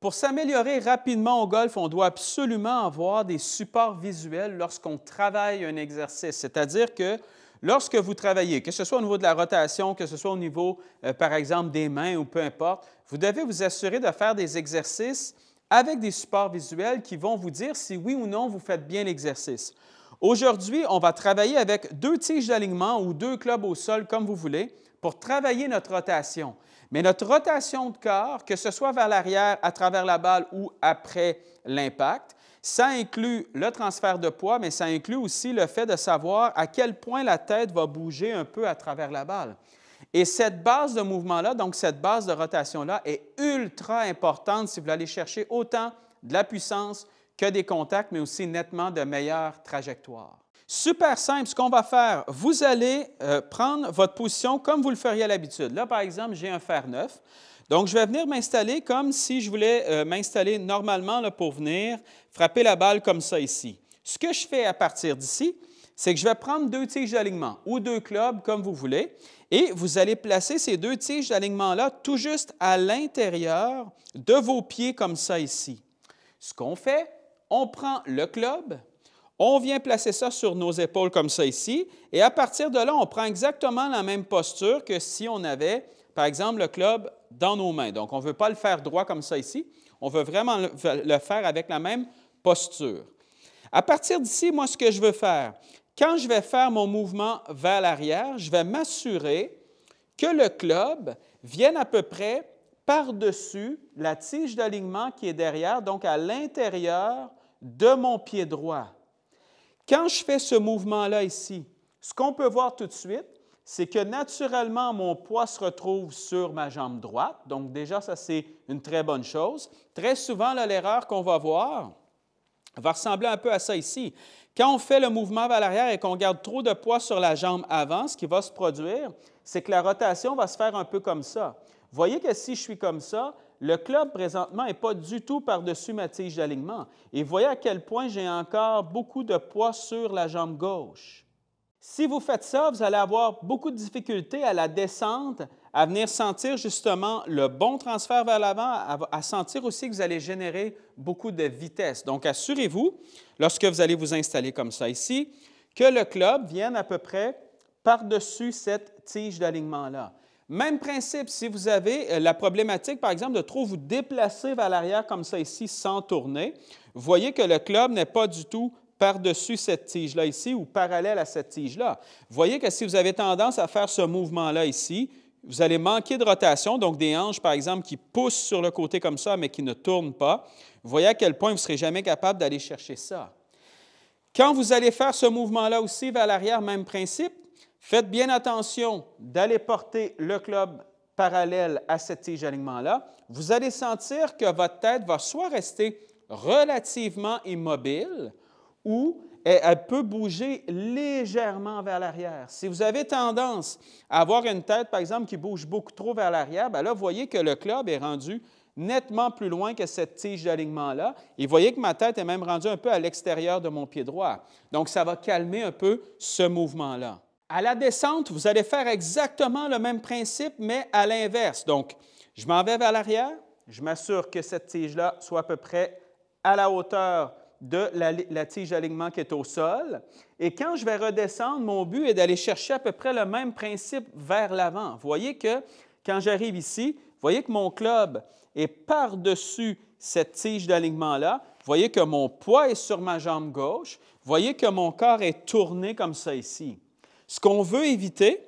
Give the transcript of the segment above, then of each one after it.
Pour s'améliorer rapidement au golf, on doit absolument avoir des supports visuels lorsqu'on travaille un exercice. C'est-à-dire que lorsque vous travaillez, que ce soit au niveau de la rotation, que ce soit au niveau, euh, par exemple, des mains ou peu importe, vous devez vous assurer de faire des exercices avec des supports visuels qui vont vous dire si oui ou non vous faites bien l'exercice. Aujourd'hui, on va travailler avec deux tiges d'alignement ou deux clubs au sol, comme vous voulez, pour travailler notre rotation. Mais notre rotation de corps, que ce soit vers l'arrière, à travers la balle ou après l'impact, ça inclut le transfert de poids, mais ça inclut aussi le fait de savoir à quel point la tête va bouger un peu à travers la balle. Et cette base de mouvement-là, donc cette base de rotation-là, est ultra importante si vous allez chercher autant de la puissance que des contacts, mais aussi nettement de meilleures trajectoires. Super simple, ce qu'on va faire, vous allez euh, prendre votre position comme vous le feriez à l'habitude. Là, par exemple, j'ai un fer neuf. Donc, je vais venir m'installer comme si je voulais euh, m'installer normalement là, pour venir frapper la balle comme ça ici. Ce que je fais à partir d'ici, c'est que je vais prendre deux tiges d'alignement ou deux clubs, comme vous voulez, et vous allez placer ces deux tiges d'alignement-là tout juste à l'intérieur de vos pieds comme ça ici. Ce qu'on fait, on prend le club, on vient placer ça sur nos épaules comme ça ici, et à partir de là, on prend exactement la même posture que si on avait, par exemple, le club dans nos mains. Donc, on ne veut pas le faire droit comme ça ici, on veut vraiment le faire avec la même posture. À partir d'ici, moi, ce que je veux faire, quand je vais faire mon mouvement vers l'arrière, je vais m'assurer que le club vienne à peu près par-dessus la tige d'alignement qui est derrière, donc à l'intérieur de mon pied droit. Quand je fais ce mouvement-là ici, ce qu'on peut voir tout de suite, c'est que naturellement, mon poids se retrouve sur ma jambe droite. Donc déjà, ça, c'est une très bonne chose. Très souvent, l'erreur qu'on va voir va ressembler un peu à ça ici. Quand on fait le mouvement vers l'arrière et qu'on garde trop de poids sur la jambe avant, ce qui va se produire, c'est que la rotation va se faire un peu comme ça. Voyez que si je suis comme ça, le club présentement n'est pas du tout par-dessus ma tige d'alignement. Et voyez à quel point j'ai encore beaucoup de poids sur la jambe gauche. Si vous faites ça, vous allez avoir beaucoup de difficultés à la descente, à venir sentir justement le bon transfert vers l'avant, à sentir aussi que vous allez générer beaucoup de vitesse. Donc assurez-vous, lorsque vous allez vous installer comme ça ici, que le club vienne à peu près par-dessus cette tige d'alignement-là. Même principe, si vous avez euh, la problématique, par exemple, de trop vous déplacer vers l'arrière comme ça ici sans tourner, voyez que le club n'est pas du tout par-dessus cette tige-là ici ou parallèle à cette tige-là. voyez que si vous avez tendance à faire ce mouvement-là ici, vous allez manquer de rotation, donc des hanches, par exemple, qui poussent sur le côté comme ça, mais qui ne tournent pas. voyez à quel point vous ne serez jamais capable d'aller chercher ça. Quand vous allez faire ce mouvement-là aussi vers l'arrière, même principe, Faites bien attention d'aller porter le club parallèle à cette tige d'alignement-là. Vous allez sentir que votre tête va soit rester relativement immobile ou elle peut bouger légèrement vers l'arrière. Si vous avez tendance à avoir une tête, par exemple, qui bouge beaucoup trop vers l'arrière, ben là, vous voyez que le club est rendu nettement plus loin que cette tige d'alignement-là. Et vous voyez que ma tête est même rendue un peu à l'extérieur de mon pied droit. Donc, ça va calmer un peu ce mouvement-là. À la descente, vous allez faire exactement le même principe, mais à l'inverse. Donc, je m'en vais vers l'arrière, je m'assure que cette tige-là soit à peu près à la hauteur de la, tige d'alignement qui est au sol. Et quand je vais redescendre, mon but est d'aller chercher à peu près le même principe vers l'avant. Vous voyez que quand j'arrive ici, vous voyez que mon club est par-dessus cette tige d'alignement-là. Vous voyez que mon poids est sur ma jambe gauche. Vous voyez que mon corps est tourné comme ça ici. Ce qu'on veut éviter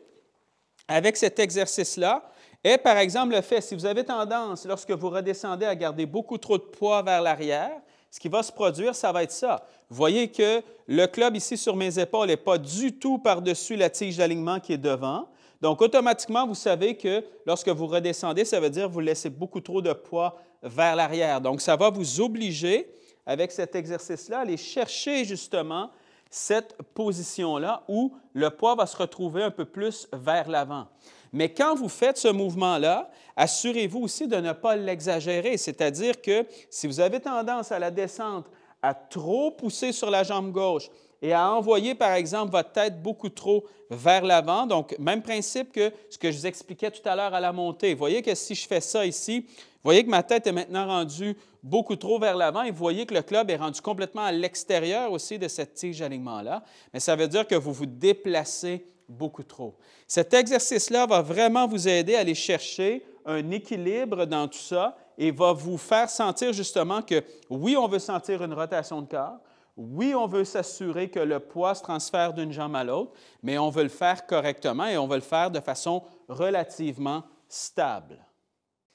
avec cet exercice-là est, par exemple, le fait, si vous avez tendance, lorsque vous redescendez, à garder beaucoup trop de poids vers l'arrière, ce qui va se produire, ça va être ça. Vous voyez que le club ici sur mes épaules n'est pas du tout par-dessus la tige d'alignement qui est devant. Donc, automatiquement, vous savez que lorsque vous redescendez, ça veut dire que vous laissez beaucoup trop de poids vers l'arrière. Donc, ça va vous obliger, avec cet exercice-là, à aller chercher justement cette position-là où le poids va se retrouver un peu plus vers l'avant. Mais quand vous faites ce mouvement-là, assurez-vous aussi de ne pas l'exagérer, c'est-à-dire que si vous avez tendance à la descente à trop pousser sur la jambe gauche, et à envoyer, par exemple, votre tête beaucoup trop vers l'avant. Donc, même principe que ce que je vous expliquais tout à l'heure à la montée. Vous voyez que si je fais ça ici, vous voyez que ma tête est maintenant rendue beaucoup trop vers l'avant et vous voyez que le club est rendu complètement à l'extérieur aussi de cette tige d'alignement-là. Mais ça veut dire que vous vous déplacez beaucoup trop. Cet exercice-là va vraiment vous aider à aller chercher un équilibre dans tout ça et va vous faire sentir justement que oui, on veut sentir une rotation de corps, oui, on veut s'assurer que le poids se transfère d'une jambe à l'autre, mais on veut le faire correctement et on veut le faire de façon relativement stable.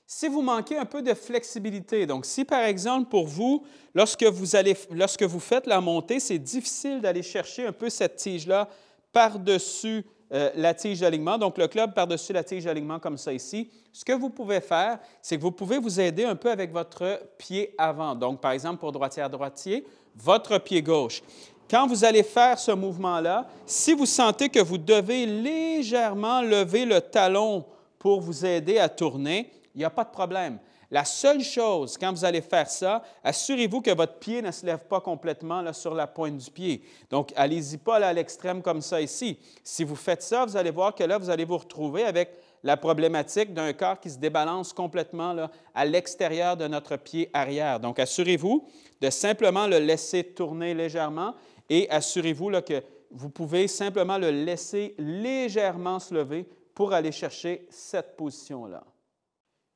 Si vous manquez un peu de flexibilité, donc si par exemple pour vous, lorsque vous, lorsque vous faites la montée, c'est difficile d'aller chercher un peu cette tige-là par-dessus euh, la tige d'alignement, donc le club par-dessus la tige d'alignement comme ça ici, ce que vous pouvez faire, c'est que vous pouvez vous aider un peu avec votre pied avant. Donc par exemple pour droitière-droitier, votre pied gauche. Quand vous allez faire ce mouvement-là, si vous sentez que vous devez légèrement lever le talon pour vous aider à tourner, il n'y a pas de problème. La seule chose, quand vous allez faire ça, assurez-vous que votre pied ne se lève pas complètement là, sur la pointe du pied. Donc, allez-y pas à l'extrême comme ça ici. Si vous faites ça, vous allez voir que là, vous allez vous retrouver avec la problématique d'un corps qui se débalance complètement à l'extérieur de notre pied arrière. Donc, assurez-vous de simplement le laisser tourner légèrement et assurez-vous que vous pouvez simplement le laisser légèrement se lever pour aller chercher cette position-là.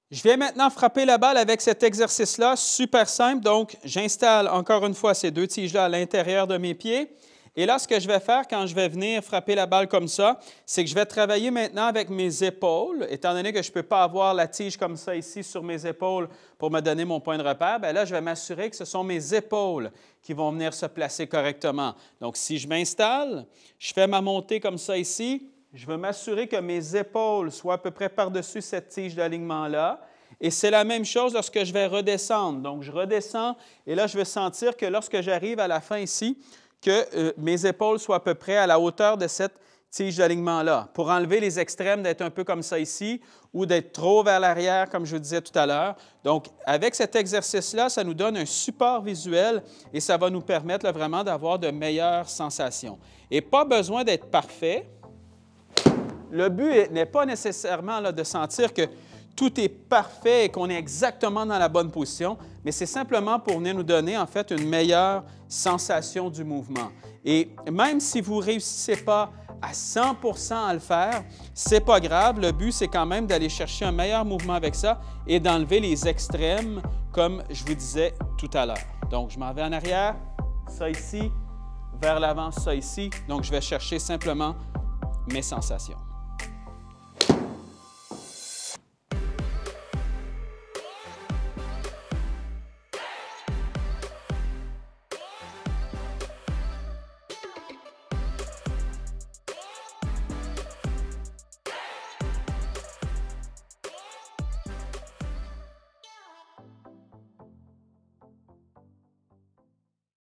Je viens maintenant frapper la balle avec cet exercice-là, super simple. Donc, j'installe encore une fois ces deux tiges-là à l'intérieur de mes pieds. Et là, ce que je vais faire quand je vais venir frapper la balle comme ça, c'est que je vais travailler maintenant avec mes épaules. Étant donné que je ne peux pas avoir la tige comme ça ici sur mes épaules pour me donner mon point de repère, bien là, je vais m'assurer que ce sont mes épaules qui vont venir se placer correctement. Donc, si je m'installe, je fais ma montée comme ça ici, je veux m'assurer que mes épaules soient à peu près par-dessus cette tige d'alignement-là. Et c'est la même chose lorsque je vais redescendre. Donc, je redescends et là, je vais sentir que lorsque j'arrive à la fin ici, que euh, mes épaules soient à peu près à la hauteur de cette tige d'alignement-là, pour enlever les extrêmes d'être un peu comme ça ici ou d'être trop vers l'arrière, comme je vous disais tout à l'heure. Donc, avec cet exercice-là, ça nous donne un support visuel et ça va nous permettre vraiment d'avoir de meilleures sensations. Et pas besoin d'être parfait. Le but n'est pas nécessairement là, de sentir que tout est parfait et qu'on est exactement dans la bonne position, mais c'est simplement pour venir nous donner en fait une meilleure sensation du mouvement. Et même si vous ne réussissez pas à 100 à le faire, c'est pas grave. Le but, c'est quand même d'aller chercher un meilleur mouvement avec ça et d'enlever les extrêmes, comme je vous disais tout à l'heure. Donc, je m'en vais en arrière, ça ici, vers l'avant, ça ici. Donc, je vais chercher simplement mes sensations.